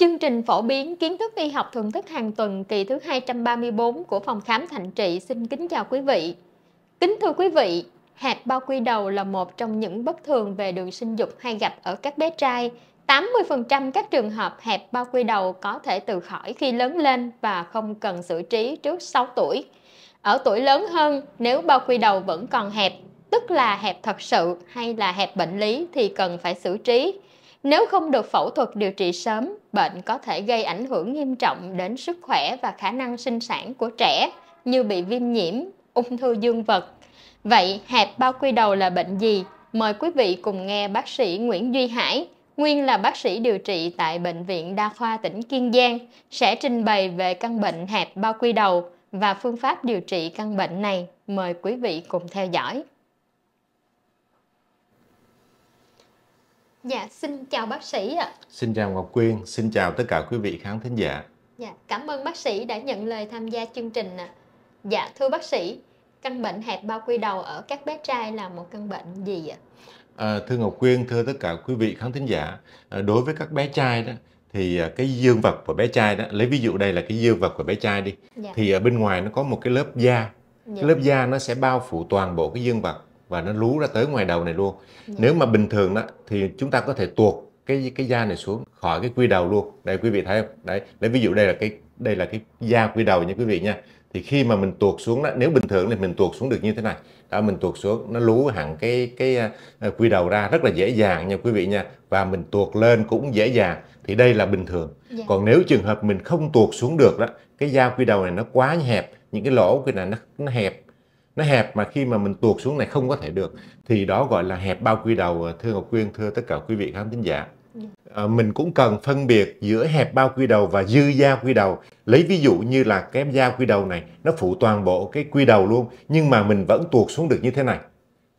Chương trình phổ biến kiến thức y học thưởng thức hàng tuần kỳ thứ 234 của phòng khám Thạnh Trị xin kính chào quý vị. Kính thưa quý vị, hạt bao quy đầu là một trong những bất thường về đường sinh dục hay gặp ở các bé trai. 80% các trường hợp hẹp bao quy đầu có thể tự khỏi khi lớn lên và không cần xử trí trước 6 tuổi. Ở tuổi lớn hơn, nếu bao quy đầu vẫn còn hẹp, tức là hẹp thật sự hay là hẹp bệnh lý thì cần phải xử trí. Nếu không được phẫu thuật điều trị sớm, bệnh có thể gây ảnh hưởng nghiêm trọng đến sức khỏe và khả năng sinh sản của trẻ như bị viêm nhiễm, ung thư dương vật. Vậy hẹp bao quy đầu là bệnh gì? Mời quý vị cùng nghe bác sĩ Nguyễn Duy Hải, nguyên là bác sĩ điều trị tại Bệnh viện Đa khoa tỉnh Kiên Giang, sẽ trình bày về căn bệnh hẹp bao quy đầu và phương pháp điều trị căn bệnh này. Mời quý vị cùng theo dõi. Dạ, xin chào bác sĩ ạ. Xin chào Ngọc Quyên, xin chào tất cả quý vị khán thính giả. Dạ, cảm ơn bác sĩ đã nhận lời tham gia chương trình ạ. Dạ, thưa bác sĩ, căn bệnh hẹp bao quy đầu ở các bé trai là một căn bệnh gì ạ? À, thưa Ngọc Quyên, thưa tất cả quý vị khán thính giả, à, đối với các bé trai đó thì à, cái dương vật của bé trai đó, lấy ví dụ đây là cái dương vật của bé trai đi, dạ. thì ở bên ngoài nó có một cái lớp da, dạ. cái lớp da nó sẽ bao phủ toàn bộ cái dương vật và nó lú ra tới ngoài đầu này luôn ừ. nếu mà bình thường đó thì chúng ta có thể tuột cái cái da này xuống khỏi cái quy đầu luôn đây quý vị thấy không đấy lấy ví dụ đây là cái đây là cái da quy đầu nha quý vị nha thì khi mà mình tuột xuống đó, nếu bình thường thì mình tuột xuống được như thế này đó mình tuột xuống nó lú hẳn cái cái à, à, quy đầu ra rất là dễ dàng nha quý vị nha và mình tuột lên cũng dễ dàng thì đây là bình thường yeah. Dạ. còn nếu trường hợp mình không tuột xuống được đó cái da quy đầu này nó quá hẹp những cái lỗ cái này nó, nó hẹp nó hẹp mà khi mà mình tuột xuống này không có thể được thì đó gọi là hẹp bao quy đầu à, thưa Ngọc Quyên thưa tất cả quý vị khán thính giả dạ. à, mình cũng cần phân biệt giữa hẹp bao quy đầu và dư da quy đầu lấy ví dụ như là cái da quy đầu này nó phụ toàn bộ cái quy đầu luôn nhưng mà mình vẫn tuột xuống được như thế này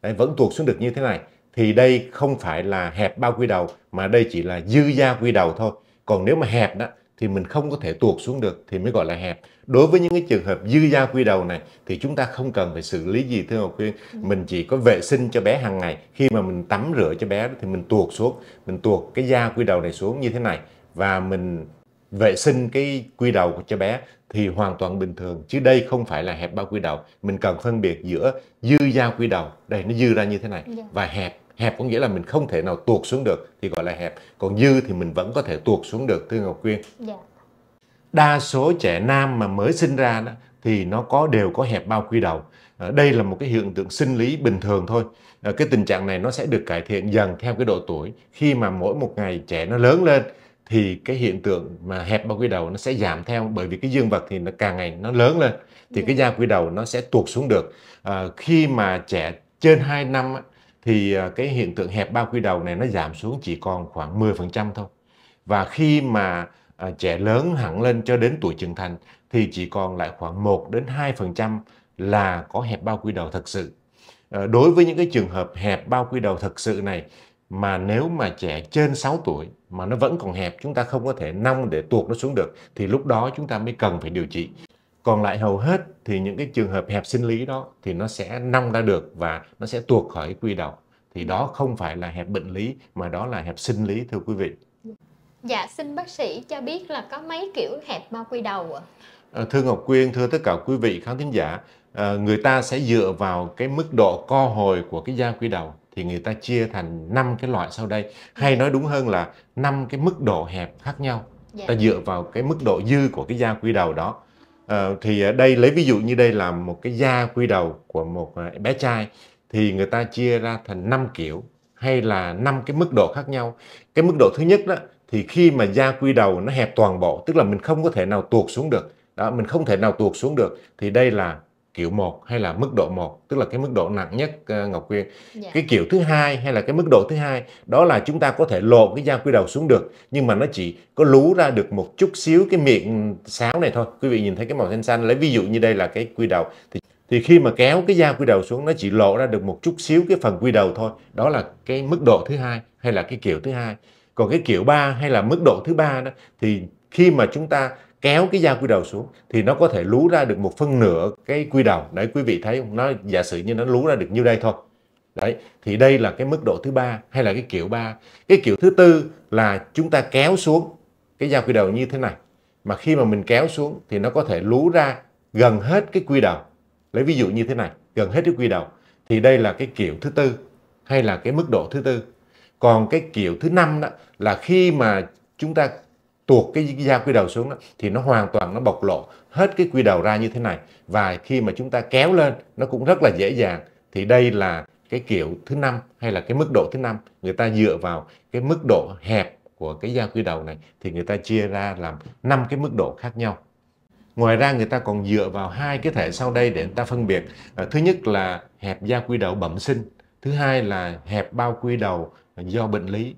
Đấy, vẫn tuột xuống được như thế này thì đây không phải là hẹp bao quy đầu mà đây chỉ là dư da quy đầu thôi còn nếu mà hẹp đó thì mình không có thể tuột xuống được thì mới gọi là hẹp. Đối với những cái trường hợp dư da quy đầu này thì chúng ta không cần phải xử lý gì thưa Ngọc khuyên ừ. Mình chỉ có vệ sinh cho bé hàng ngày. Khi mà mình tắm rửa cho bé thì mình tuột xuống, mình tuột cái da quy đầu này xuống như thế này và mình vệ sinh cái quy đầu của cho bé thì hoàn toàn bình thường chứ đây không phải là hẹp bao quy đầu mình cần phân biệt giữa dư da quy đầu đây nó dư ra như thế này dạ. và hẹp hẹp có nghĩa là mình không thể nào tuột xuống được thì gọi là hẹp còn dư thì mình vẫn có thể tuột xuống được thưa ngọc quyên dạ. đa số trẻ nam mà mới sinh ra đó thì nó có đều có hẹp bao quy đầu à, đây là một cái hiện tượng sinh lý bình thường thôi à, cái tình trạng này nó sẽ được cải thiện dần theo cái độ tuổi khi mà mỗi một ngày trẻ nó lớn lên thì cái hiện tượng mà hẹp bao quy đầu nó sẽ giảm theo bởi vì cái dương vật thì nó càng ngày nó lớn lên thì cái dạ. da quy đầu nó sẽ tuột xuống được à, khi mà trẻ trên 2 năm thì à, cái hiện tượng hẹp bao quy đầu này nó giảm xuống chỉ còn khoảng 10% thôi. Và khi mà à, trẻ lớn hẳn lên cho đến tuổi trưởng thành thì chỉ còn lại khoảng 1 đến 2% là có hẹp bao quy đầu thật sự. À, đối với những cái trường hợp hẹp bao quy đầu thật sự này mà nếu mà trẻ trên 6 tuổi mà nó vẫn còn hẹp chúng ta không có thể nong để tuột nó xuống được thì lúc đó chúng ta mới cần phải điều trị còn lại hầu hết thì những cái trường hợp hẹp sinh lý đó thì nó sẽ nong ra được và nó sẽ tuột khỏi quy đầu thì đó không phải là hẹp bệnh lý mà đó là hẹp sinh lý thưa quý vị dạ xin bác sĩ cho biết là có mấy kiểu hẹp bao quy đầu ạ à? thưa ngọc quyên thưa tất cả quý vị khán thính giả ờ, người ta sẽ dựa vào cái mức độ co hồi của cái da quy đầu thì người ta chia thành 5 cái loại sau đây hay dạ. nói đúng hơn là năm cái mức độ hẹp khác nhau dạ. ta dựa vào cái mức độ dư của cái da quy đầu đó à, thì ờ, đây lấy ví dụ như đây là một cái da quy đầu của một ờ, bé trai thì người ta chia ra thành 5 kiểu hay là năm cái mức độ khác nhau cái mức độ thứ nhất đó thì khi mà da quy đầu nó hẹp toàn bộ tức là mình không có thể nào tuột xuống được đó mình không thể nào tuột xuống được thì đây là kiểu 1 hay là mức độ 1 tức là cái mức độ nặng nhất ờ, Ngọc Quyên. Dạ. Cái kiểu thứ hai hay là cái mức độ thứ hai đó là chúng ta có thể lột cái da quy đầu xuống được nhưng mà nó chỉ có lú ra được một chút xíu cái miệng sáo này thôi. Quý vị nhìn thấy cái màu xanh xanh lấy ví dụ như đây là cái quy đầu thì thì khi mà kéo cái da quy đầu xuống nó chỉ lộ ra được một chút xíu cái phần quy đầu thôi. Đó là cái mức độ thứ hai hay là cái kiểu thứ hai. Còn cái kiểu 3 hay là mức độ thứ ba đó thì khi mà chúng ta kéo cái da quy đầu xuống thì nó có thể lú ra được một phân nửa cái quy đầu đấy quý vị thấy không nó giả sử như nó lú ra được như đây thôi đấy thì đây là cái mức độ thứ ba hay là cái kiểu ba cái kiểu thứ tư là chúng ta kéo xuống cái da quy đầu như thế này mà khi mà mình kéo xuống thì nó có thể lú ra gần hết cái quy đầu lấy ví dụ như thế này gần hết cái quy đầu thì đây là cái kiểu thứ tư hay là cái mức độ thứ tư còn cái kiểu thứ năm đó là khi mà chúng ta tuột cái dao quy đầu xuống đó, thì nó hoàn toàn nó bộc lộ hết cái quy đầu ra như thế này và khi mà chúng ta kéo lên nó cũng rất là dễ dàng thì đây là cái kiểu thứ năm hay là cái mức độ thứ năm người ta dựa vào cái mức độ hẹp của cái da quy đầu này thì người ta chia ra làm năm cái mức độ khác nhau ngoài ra người ta còn dựa vào hai cái thể sau đây để người ta phân biệt à, thứ nhất là hẹp da quy đầu bẩm sinh thứ hai là hẹp bao quy đầu do bệnh lý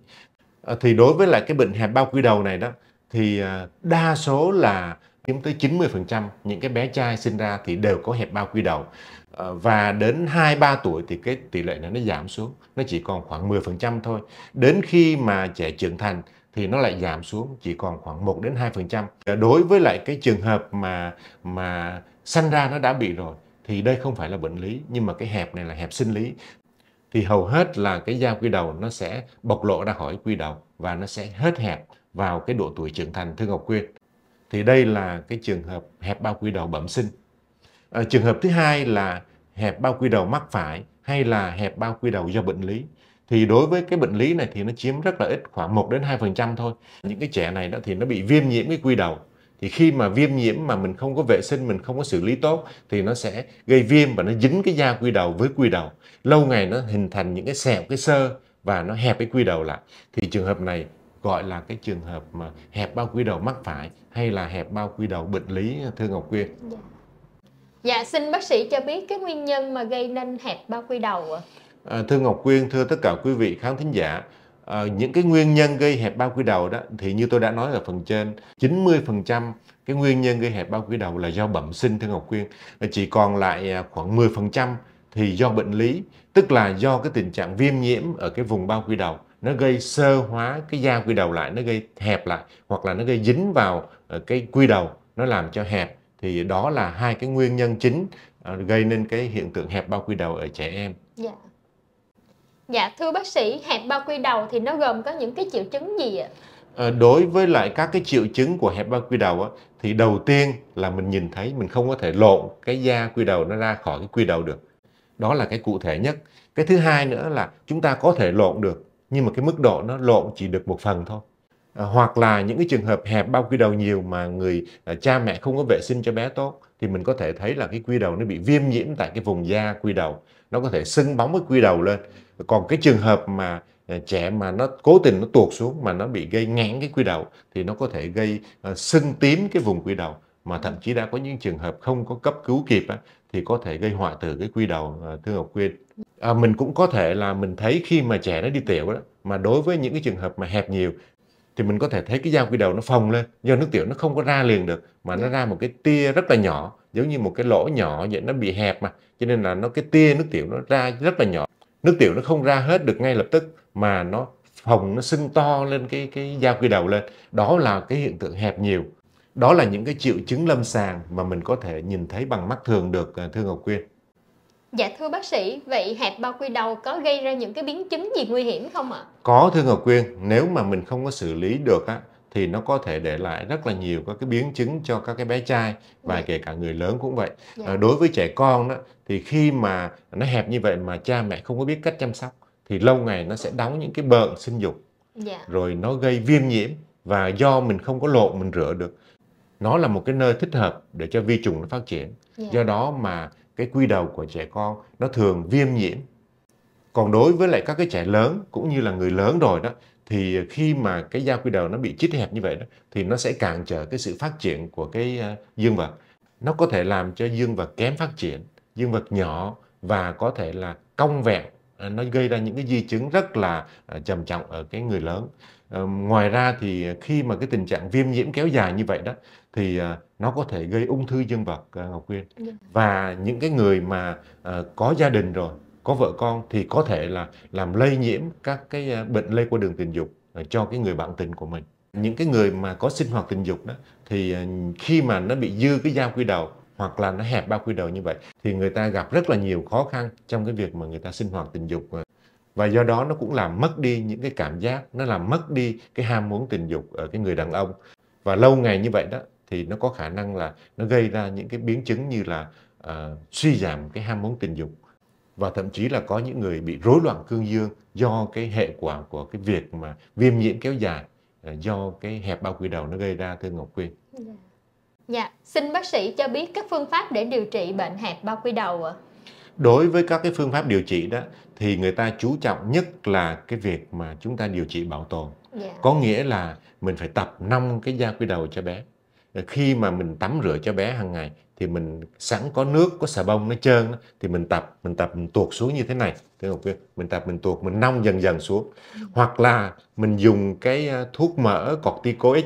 à, thì đối với lại cái bệnh hẹp bao quy đầu này đó thì à, đa số là chiếm tới 90% những cái bé trai sinh ra thì đều có hẹp bao quy đầu ờ, và đến 2 3 tuổi thì cái tỷ lệ này nó giảm xuống, nó chỉ còn khoảng 10% thôi. Đến khi mà trẻ trưởng thành thì nó lại giảm xuống chỉ còn khoảng 1 đến 2%. Ờ, đối với lại cái trường hợp mà mà sinh ra nó đã bị rồi thì đây không phải là bệnh lý nhưng mà cái hẹp này là hẹp sinh lý thì hầu hết là cái da quy đầu nó sẽ bộc lộ ra khỏi quy đầu và nó sẽ hết hẹp vào cái độ tuổi trưởng thành thưa Ngọc Quyên. Thì đây là cái trường hợp hẹp bao quy đầu bẩm sinh. À, trường hợp thứ hai là hẹp bao quy đầu mắc phải hay là hẹp bao quy đầu do bệnh lý thì đối với cái bệnh lý này thì nó chiếm rất là ít khoảng 1 đến 2% thôi. Những cái trẻ này đó thì nó bị viêm nhiễm cái quy đầu. Thì khi mà viêm nhiễm mà mình không có vệ sinh, mình không có xử lý tốt thì nó sẽ gây viêm và nó dính cái da quy đầu với quy đầu. Lâu ngày nó hình thành những cái sẹo, cái sơ và nó hẹp cái quy đầu lại. Thì trường hợp này gọi là cái trường hợp mà hẹp bao quy đầu mắc phải hay là hẹp bao quy đầu bệnh lý thưa Ngọc Quyên? Dạ. dạ, xin bác sĩ cho biết cái nguyên nhân mà gây nên hẹp bao quy đầu ạ? À? thưa Ngọc Quyên, thưa tất cả quý vị khán thính giả, à, những cái nguyên nhân gây hẹp bao quy đầu đó thì như tôi đã nói ở phần trên, 90% cái nguyên nhân gây hẹp bao quy đầu là do bẩm sinh thưa Ngọc Quyên, chỉ còn lại à, khoảng 10% thì do bệnh lý, tức là do cái tình trạng viêm nhiễm ở cái vùng bao quy đầu nó gây sơ hóa cái da quy đầu lại nó gây hẹp lại hoặc là nó gây dính vào ờ, cái quy đầu nó làm cho hẹp thì đó là hai cái nguyên nhân chính ờ, gây nên cái hiện tượng hẹp bao quy đầu ở trẻ em. Dạ. Dạ thưa bác sĩ, hẹp bao quy đầu thì nó gồm có những cái triệu chứng gì ạ? Ờ, đối với lại các cái triệu chứng của hẹp bao quy đầu á, thì đầu tiên là mình nhìn thấy mình không có thể lộn cái da quy đầu nó ra khỏi cái quy đầu được đó là cái cụ thể nhất cái thứ hai nữa là chúng ta có thể lộn được nhưng mà cái mức độ nó lộn chỉ được một phần thôi à, hoặc là những cái trường hợp hẹp bao quy đầu nhiều mà người à, cha mẹ không có vệ sinh cho bé tốt thì mình có thể thấy là cái quy đầu nó bị viêm nhiễm tại cái vùng da quy đầu nó có thể sưng bóng cái quy đầu lên còn cái trường hợp mà à, trẻ mà nó cố tình nó tuột xuống mà nó bị gây ngãn cái quy đầu thì nó có thể gây uh, sưng tím cái vùng quy đầu mà thậm chí đã có những trường hợp không có cấp cứu kịp á, thì có thể gây hoại tử cái quy đầu à, thưa Ngọc Quyên. À, mình cũng có thể là mình thấy khi mà trẻ nó đi tiểu đó mà đối với những cái trường hợp mà hẹp nhiều thì mình có thể thấy cái dao quy đầu nó phồng lên do nước tiểu nó không có ra liền được mà nó dạ. ra một cái tia rất là nhỏ giống như một cái lỗ nhỏ vậy nó bị hẹp mà cho nên là nó cái tia nước tiểu nó ra rất là nhỏ nước tiểu nó không ra hết được ngay lập tức mà nó phồng nó sưng to lên cái cái dao quy đầu lên đó là cái hiện tượng hẹp nhiều đó là những cái triệu chứng lâm sàng mà mình có thể nhìn thấy bằng mắt thường được à, thưa Ngọc Quyên. Dạ thưa bác sĩ, vậy hẹp bao quy đầu có gây ra những cái biến chứng gì nguy hiểm không ạ? Có thưa Ngọc Quyên, nếu mà mình không có xử lý được á thì nó có thể để lại rất là nhiều các cái biến chứng cho các cái bé trai và dạ. kể cả người lớn cũng vậy. Dạ. À, đối với trẻ con đó thì khi mà nó hẹp như vậy mà cha mẹ không có biết cách chăm sóc thì lâu ngày nó sẽ đóng những cái bợn sinh dục. Dạ. Rồi nó gây viêm nhiễm và do mình không có lộn mình rửa được nó là một cái nơi thích hợp để cho vi trùng nó phát triển yeah. Dạ. do đó mà cái quy đầu của trẻ con nó thường viêm nhiễm còn đối với lại các cái trẻ lớn cũng như là người lớn rồi đó thì khi mà cái da quy đầu nó bị chít hẹp như vậy đó thì nó sẽ cản trở cái sự phát triển của cái ờ, dương vật nó có thể làm cho dương vật kém phát triển dương vật nhỏ và có thể là cong vẹo ờ, nó gây ra những cái di chứng rất là ờ, trầm trọng ở cái người lớn Ờ, ngoài ra thì khi mà cái tình trạng viêm nhiễm kéo dài như vậy đó thì ờ, nó có thể gây ung thư dương vật ờ, Ngọc Quyên dạ. và những cái người mà có gia đình rồi có vợ con thì có thể là làm lây nhiễm các cái bệnh lây qua đường tình dục cho cái người bạn tình của mình những cái người mà có sinh hoạt tình dục đó thì khi mà nó bị dư cái dao quy đầu hoặc là nó hẹp bao quy đầu như vậy thì người ta gặp rất là nhiều khó khăn trong cái việc mà người ta sinh hoạt tình dục và do đó nó cũng làm mất đi những cái cảm giác nó làm mất đi cái ham muốn tình dục ở cái người đàn ông và lâu ngày như vậy đó thì nó có khả năng là nó gây ra những cái biến chứng như là uh, suy giảm cái ham muốn tình dục và thậm chí là có những người bị rối loạn cương dương do cái hệ quả của cái việc mà viêm nhiễm kéo dài uh, do cái hẹp bao quy đầu nó gây ra thưa Ngọc Quyên. Dạ. dạ, xin bác sĩ cho biết các phương pháp để điều trị bệnh hẹp bao quy đầu ạ. À? đối với các cái phương pháp điều trị đó thì người ta chú trọng nhất là cái việc mà chúng ta điều trị bảo tồn yeah. Dạ. có nghĩa là mình phải tập năm cái da quy đầu cho bé khi mà mình tắm rửa cho bé hàng ngày thì mình sẵn có nước có xà bông nó trơn thì mình tập mình tập mình tuột xuống như thế này thế học viên mình tập mình tuột mình nong dần dần xuống hoặc là mình dùng cái à, thuốc mỡ corticoid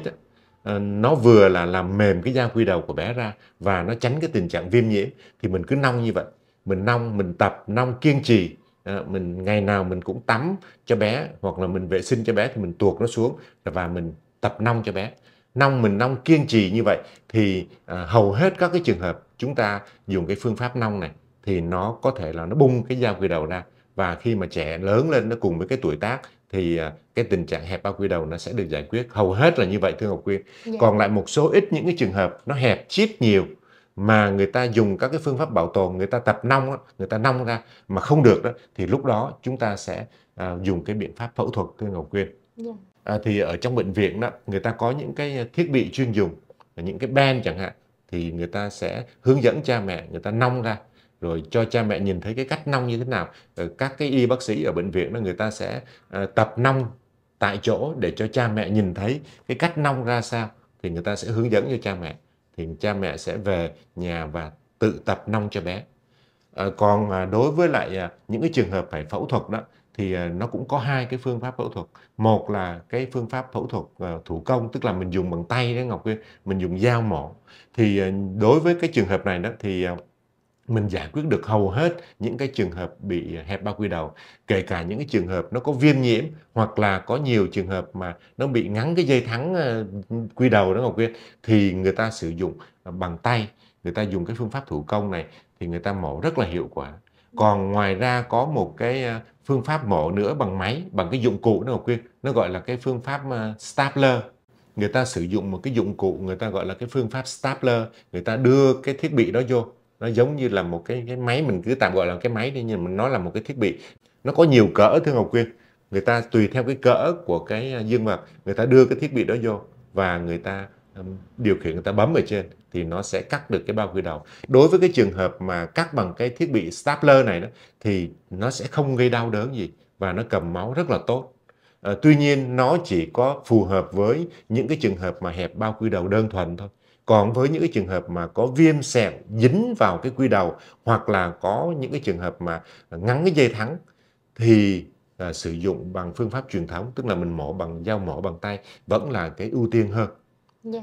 à, nó vừa là làm mềm cái da quy đầu của bé ra và nó tránh cái tình trạng viêm nhiễm thì mình cứ nong như vậy mình nong mình tập nong kiên trì à, mình ngày nào mình cũng tắm cho bé hoặc là mình vệ sinh cho bé thì mình tuột nó xuống và mình tập nong cho bé nong mình nong kiên trì như vậy thì à, hầu hết các cái trường hợp chúng ta dùng cái phương pháp nong này thì nó có thể là nó bung cái dao quy đầu ra và khi mà trẻ lớn lên nó cùng với cái tuổi tác thì à, cái tình trạng hẹp bao quy đầu nó sẽ được giải quyết hầu hết là như vậy thưa Ngọc Quyên. Dạ. Còn lại một số ít những cái trường hợp nó hẹp chít nhiều mà người ta dùng các cái phương pháp bảo tồn người ta tập nong người ta nong ra mà không được đó thì lúc đó chúng ta sẽ à, dùng cái biện pháp phẫu thuật thưa Ngọc Quyên. Yeah. Dạ. À, thì ở trong bệnh viện đó người ta có những cái thiết bị chuyên dùng những cái band chẳng hạn thì người ta sẽ hướng dẫn cha mẹ người ta nong ra rồi cho cha mẹ nhìn thấy cái cách nong như thế nào ờ, các cái y bác sĩ ở bệnh viện đó người ta sẽ à, tập nong tại chỗ để cho cha mẹ nhìn thấy cái cách nong ra sao thì người ta sẽ hướng dẫn cho cha mẹ thì cha mẹ sẽ về nhà và tự tập nong cho bé ờ, còn à, đối với lại à, những cái trường hợp phải phẫu thuật đó thì à, nó cũng có hai cái phương pháp phẫu thuật một là cái phương pháp phẫu thuật ờ, thủ công tức là mình dùng bằng tay đấy ngọc quyên mình dùng dao mổ thì đối với cái trường hợp này đó thì mình giải quyết được hầu hết những cái trường hợp bị hẹp bao quy đầu kể cả những cái trường hợp nó có viêm nhiễm hoặc là có nhiều trường hợp mà nó bị ngắn cái dây thắng ờ, quy đầu đó ngọc quyên thì người ta sử dụng bằng tay người ta dùng cái phương pháp thủ công này thì người ta mổ rất là hiệu quả còn ngoài ra có một cái ờ, phương pháp mổ nữa bằng máy bằng cái dụng cụ đó ngọc quyên nó gọi là cái phương pháp ờ, stapler người ta sử dụng một cái dụng cụ người ta gọi là cái phương pháp stapler người ta đưa cái thiết bị đó vô nó giống như là một cái cái máy mình cứ tạm gọi là cái máy đi nhưng mà nó là một cái thiết bị nó có nhiều cỡ thưa ngọc quyên người ta tùy theo cái cỡ của cái à, dương vật người ta đưa cái thiết bị đó vô và người ta điều khiển người ta bấm ở trên thì nó sẽ cắt được cái bao quy đầu đối với cái trường hợp mà cắt bằng cái thiết bị stapler này đó thì nó sẽ không gây đau đớn gì và nó cầm máu rất là tốt à, tuy nhiên nó chỉ có phù hợp với những cái trường hợp mà hẹp bao quy đầu đơn thuần thôi còn với những cái trường hợp mà có viêm sẹo dính vào cái quy đầu hoặc là có những cái trường hợp mà ngắn cái dây thắng thì à, sử dụng bằng phương pháp truyền thống tức là mình mổ bằng dao mổ bằng tay vẫn là cái ưu tiên hơn. Dạ.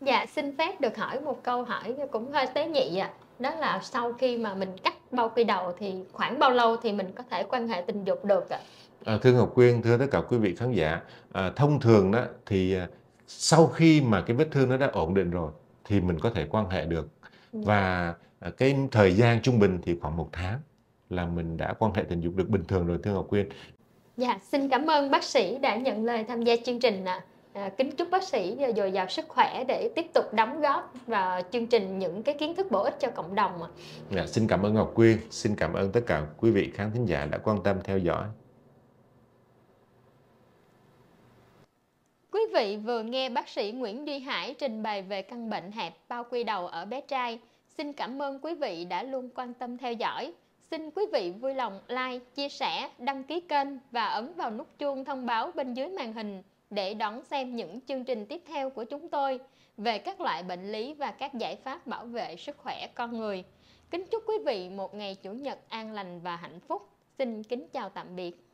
Dạ xin phép được hỏi một câu hỏi cũng hơi tế nhị ạ. À. Đó là sau khi mà mình cắt bao quy đầu thì khoảng bao lâu thì mình có thể quan hệ tình dục được ạ? À? À, thưa Ngọc Quyên, thưa tất cả quý vị khán giả, à, thông thường đó thì à, sau khi mà cái vết thương nó đã ổn định rồi thì mình có thể quan hệ được ừ. và à, cái thời gian trung bình thì khoảng một tháng là mình đã quan hệ tình dục được bình thường rồi thưa Ngọc Quyên. Dạ, xin cảm ơn bác sĩ đã nhận lời tham gia chương trình ạ. À. kính chúc bác sĩ à, dồi dào sức khỏe để tiếp tục đóng góp vào chương trình những cái kiến thức bổ ích cho cộng đồng ạ. Dạ, xin cảm ơn Ngọc Quyên, xin cảm ơn tất cả quý vị khán thính giả đã quan tâm theo dõi. Quý vị vừa nghe bác sĩ Nguyễn Duy Hải trình bày về căn bệnh hẹp bao quy đầu ở bé trai. Xin cảm ơn quý vị đã luôn quan tâm theo dõi. Xin quý vị vui lòng like, chia sẻ, đăng ký kênh và ấn vào nút chuông thông báo bên dưới màn hình để đón xem những chương trình tiếp theo của chúng tôi về các loại bệnh lý và các giải pháp bảo vệ sức khỏe con người. Kính chúc quý vị một ngày chủ nhật an lành và hạnh phúc. Xin kính chào tạm biệt.